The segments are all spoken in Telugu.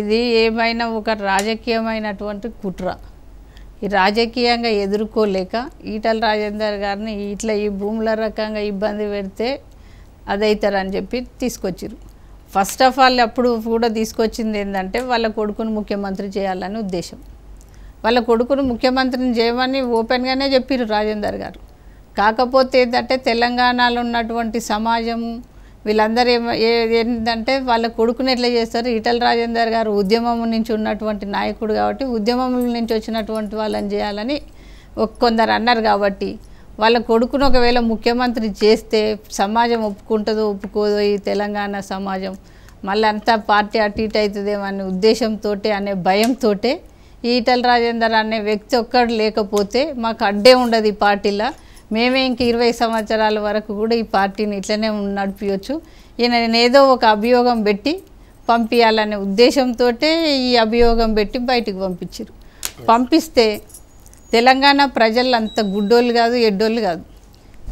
ఇది ఏమైనా ఒక రాజకీయమైనటువంటి కుట్ర ఈ రాజకీయంగా ఎదుర్కోలేక ఈటల రాజేందర్ గారిని ఇట్లా ఈ భూముల రకంగా ఇబ్బంది పెడితే అదైతారని చెప్పి తీసుకొచ్చారు ఫస్ట్ ఆఫ్ ఆల్ అప్పుడు కూడా తీసుకొచ్చింది ఏంటంటే వాళ్ళ కొడుకును ముఖ్యమంత్రి చేయాలని ఉద్దేశం వాళ్ళ కొడుకును ముఖ్యమంత్రిని చేయమని ఓపెన్గానే చెప్పారు రాజేందర్ గారు కాకపోతే ఏంటంటే తెలంగాణలో ఉన్నటువంటి సమాజము వీళ్ళందరూ ఏంటంటే వాళ్ళ కొడుకుని ఎట్లా చేస్తారు ఈటల రాజేందర్ గారు ఉద్యమం నుంచి ఉన్నటువంటి నాయకుడు కాబట్టి ఉద్యమం నుంచి వచ్చినటువంటి వాళ్ళని చేయాలని కొందరు అన్నారు కాబట్టి వాళ్ళ కొడుకును ఒకవేళ ముఖ్యమంత్రి చేస్తే సమాజం ఒప్పుకుంటుందో ఒప్పుకోదో ఈ తెలంగాణ సమాజం మళ్ళీ అంతా పార్టీ అటు ఇటు అవుతుందేమో అనే ఉద్దేశంతో అనే భయంతో ఈటల రాజేందర్ అనే వ్యక్తి ఒక్కడు లేకపోతే మాకు అడ్డే ఉండదు ఈ పార్టీలో మేమే ఇంక ఇరవై సంవత్సరాల వరకు కూడా ఈ పార్టీని ఇట్లనే నడిపించవచ్చు ఈయన నేను ఏదో ఒక అభియోగం పెట్టి పంపించాలనే ఉద్దేశంతో ఈ అభియోగం పెట్టి బయటికి పంపించారు పంపిస్తే తెలంగాణ ప్రజలు అంత గుడ్డోళ్ళు కాదు ఎడ్డోళ్ళు కాదు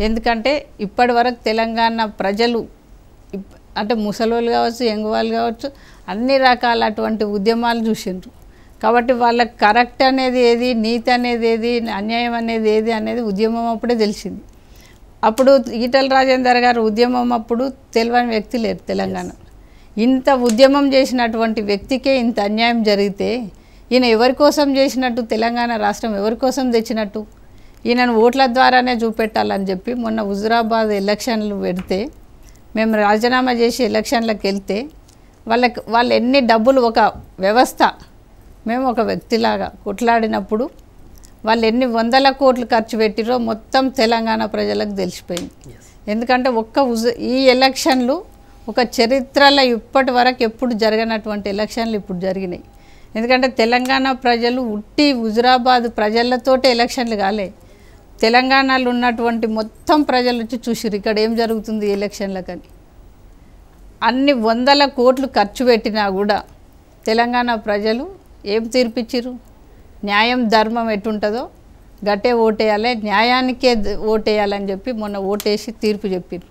ఎందుకంటే ఇప్పటి వరకు తెలంగాణ ప్రజలు అంటే ముసలోళ్ళు కావచ్చు ఎంగువాళ్ళు కావచ్చు అన్ని రకాలటువంటి ఉద్యమాలు చూసిండ్రు కాబట్టి వాళ్ళకి కరెక్ట్ అనేది ఏది నీతి అనేది ఏది అన్యాయం అనేది ఏది అనేది ఉద్యమం అప్పుడే తెలిసింది అప్పుడు ఈటల రాజేందర్ గారు ఉద్యమం అప్పుడు తెలివని వ్యక్తి లేరు తెలంగాణ ఇంత ఉద్యమం చేసినటువంటి వ్యక్తికే ఇంత అన్యాయం జరిగితే ఈయన ఎవరి కోసం చేసినట్టు తెలంగాణ రాష్ట్రం ఎవరి కోసం తెచ్చినట్టు ఈయనను ఓట్ల ద్వారానే చూపెట్టాలని చెప్పి మొన్న హుజురాబాద్ ఎలక్షన్లు పెడితే మేము రాజీనామా చేసి ఎలక్షన్లకు వెళ్తే వాళ్ళకి వాళ్ళు ఎన్ని డబ్బులు ఒక వ్యవస్థ మేము ఒక వ్యక్తిలాగా కొట్లాడినప్పుడు వాళ్ళు ఎన్ని వందల కోట్లు ఖర్చు పెట్టిరో మొత్తం తెలంగాణ ప్రజలకు తెలిసిపోయింది ఎందుకంటే ఒక్క ఈ ఎలక్షన్లు ఒక చరిత్రలో ఇప్పటి వరకు ఎప్పుడు జరగనటువంటి ఎలక్షన్లు ఇప్పుడు జరిగినాయి ఎందుకంటే తెలంగాణ ప్రజలు ఉట్టి హుజురాబాద్ ప్రజలతోటే ఎలక్షన్లు కాలే తెలంగాణలో ఉన్నటువంటి మొత్తం ప్రజలు వచ్చి చూసిరు ఇక్కడ ఏం జరుగుతుంది ఎలక్షన్లకని అన్ని వందల కోట్లు ఖర్చు పెట్టినా కూడా తెలంగాణ ప్రజలు ఏం తీర్పిచ్చిరు న్యాయం ధర్మం ఎటుంటుందో గట్టే ఓటేయాలి న్యాయానికే ఓటేయాలని చెప్పి మొన్న ఓటేసి తీర్పు చెప్పిరు